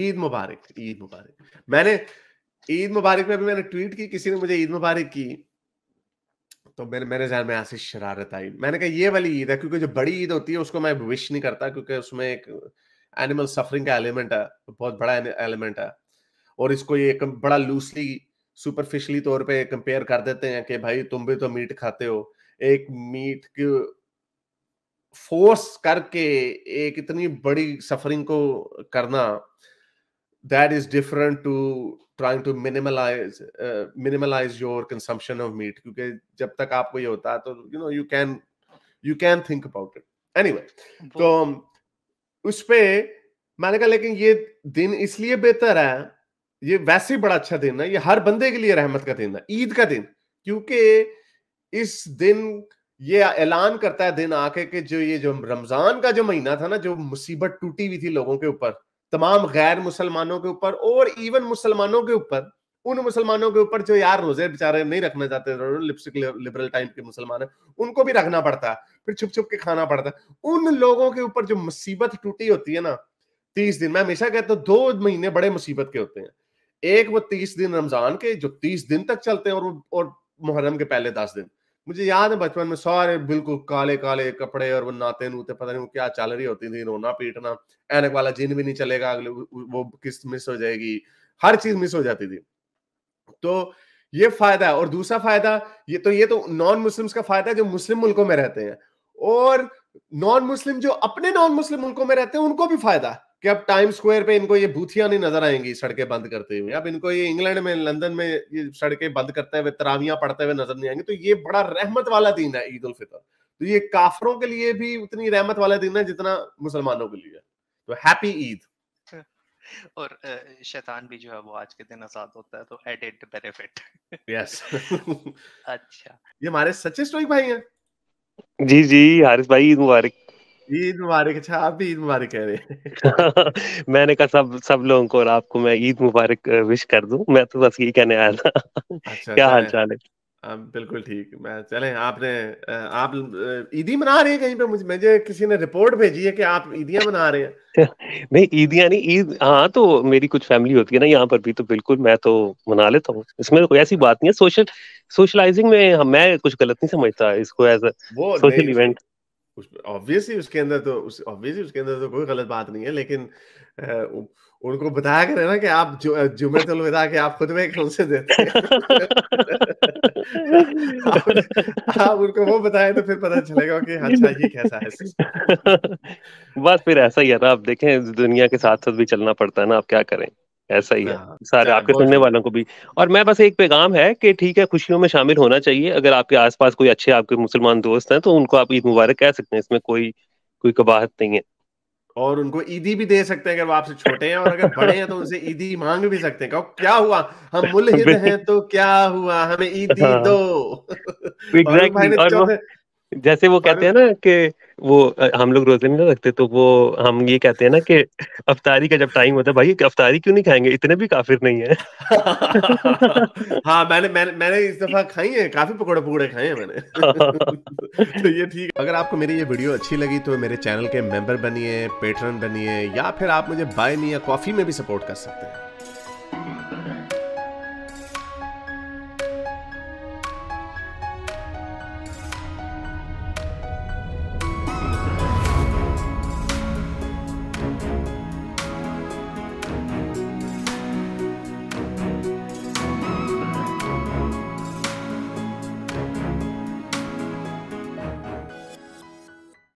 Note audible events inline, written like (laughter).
ईद मुबारक ईद मुबारक मैंने ईद मुबारक में भी मैंने ट्वीट की किसी ने मुझे ईद मुबारक की तो मेरे मेरे जहन में ऐसी शरारत आई मैंने कहा ये वाली ईद है क्योंकि जो बड़ी ईद होती है उसको मैं विश नहीं करता क्योंकि उसमें एक एनिमल सफरिंग का एलिमेंट है बहुत बड़ा एलिमेंट है और इसको ये बड़ा लूसली सुपरफिशली तौर पे कंपेयर कर देते हैं कि भाई तुम भी तो मीट खाते हो एक मीट के फोर्स करके एक इतनी बड़ी सफरिंग को करना that is different to trying to minimize uh, minimize your consumption of meat because jab tak aapko ye hota to you know you can you can think about it anyway so us pe maine kaha lekin ye din isliye behtar hai ये वैसे ही बड़ा अच्छा दिन है ये हर बंदे के लिए रहमत का दिन है ईद का दिन क्योंकि इस दिन ये ऐलान करता है दिन आके कि जो ये जो रमजान का जो महीना था ना जो मुसीबत टूटी हुई थी लोगों के ऊपर तमाम गैर मुसलमानों के ऊपर और इवन मुसलमानों के ऊपर उन मुसलमानों के ऊपर जो यार रोजे बेचारे नहीं रखना चाहते लिपस्टिक लिबरल टाइम के मुसलमान है उनको भी रखना पड़ता है फिर छुप छुप के खाना पड़ता है उन लोगों के ऊपर जो मुसीबत टूटी होती है ना तीस दिन मैं हमेशा कहता हूँ दो महीने बड़े मुसीबत के होते हैं एक वो तीस दिन रमजान के जो तीस दिन तक चलते हैं और और मुहर्रम के पहले दस दिन मुझे याद है बचपन में सारे बिल्कुल काले काले कपड़े और वो नाते नूते पता नहीं वो क्या चल रही होती थी रोना पीटना एनक वाला जिन भी नहीं चलेगा अगले वो किस मिस हो जाएगी हर चीज मिस हो जाती थी तो ये फायदा है और दूसरा फायदा ये तो ये तो नॉन मुस्लिम्स का फायदा है जो मुस्लिम मुल्कों में रहते हैं और नॉन मुस्लिम जो अपने नॉन मुस्लिम मुल्कों में रहते हैं उनको भी फायदा है कि अब टाइम स्क्वायर पे इनको ये भूथिया नहीं नजर आएंगी सड़कें बंद करते हुए अब इनको ये इंग्लैंड में लंदन में ये सड़कें बंद करते हुए तरावियां पढ़ते हुए नजर नहीं आएंगे तो ये बड़ा रहमत वाला दिन है ईद उल फितर तो ये काफरों के लिए भी उतनी रहमत वाला दिन है जितना मुसलमानों के लिए तो हैप्पी ईद (laughs) और शैतान भी जो है वो आज के दिन आजाद होता है तो एडेड बेनिफिट यस अच्छा ये हमारे सचिन स्टोइक भाई हैं जी जी हारिस भाई मुबारक ईद मुबारक अच्छा आप भी ईद मुबारक कह रहे (laughs) मैंने कहा सब सब लोगों को और आपको मैं ईद मुबारक विश कर दूं मैं तो बस यही कहने आया था अच्छा, क्या हाल चाल है बिल्कुल ठीक मैं चले आपने आप ईदी मना रहे हैं कहीं पे मुझे मुझे किसी ने रिपोर्ट भेजी है कि आप ईदियां मना रहे हैं (laughs) नहीं ईदियां नहीं ईद हाँ तो मेरी कुछ फैमिली होती है ना यहाँ पर भी तो बिल्कुल मैं तो मना लेता हूँ इसमें कोई ऐसी बात नहीं है सोशल सोशलाइजिंग में मैं कुछ गलत नहीं समझता इसको एज अ सोशल इवेंट उस ऑब्वियसली उसके अंदर तो उस ऑब्वियसली उसके अंदर तो कोई गलत बात नहीं है लेकिन आ, उ, उनको बताया करें ना कि आप जु, जुमे तो विदा के आप खुद में कौन से देते आप, आप उनको वो बताएं तो फिर पता चलेगा कि हाँ, अच्छा ये कैसा है (laughs) बस फिर ऐसा ही है ना आप देखें दुनिया के साथ साथ भी चलना पड़ता है ना आप क्या करें ऐसा ही है हाँ। सारे हाँ, आपके सुनने वालों को भी और मैं बस एक पैगाम है कि ठीक है खुशियों में शामिल होना चाहिए अगर आपके आसपास कोई अच्छे आपके मुसलमान दोस्त हैं तो उनको आप ईद मुबारक कह सकते हैं इसमें कोई कोई कबाहत नहीं है और उनको ईदी भी दे सकते हैं अगर वो आपसे छोटे हैं और अगर बड़े हैं तो उनसे ईदी मांग भी सकते हैं क्या हुआ हम मुलहिद (laughs) हैं तो क्या हुआ हमें ईदी हाँ। दो और भाई ने जैसे वो कहते हैं ना कि वो हम लोग रोजे नहीं रखते तो वो हम ये कहते हैं ना कि अफतारी का जब टाइम होता है भाई अफतारी क्यों नहीं खाएंगे इतने भी काफिर नहीं है (laughs) हाँ मैंने मैंने मैंने इस दफा खाई है काफी पकौड़े पकौड़े खाए हैं मैंने (laughs) तो ये ठीक अगर आपको मेरी ये वीडियो अच्छी लगी तो मेरे चैनल के मेंबर बनिए पेटर्न बनिए या फिर आप मुझे बाय या कॉफी में भी सपोर्ट कर सकते हैं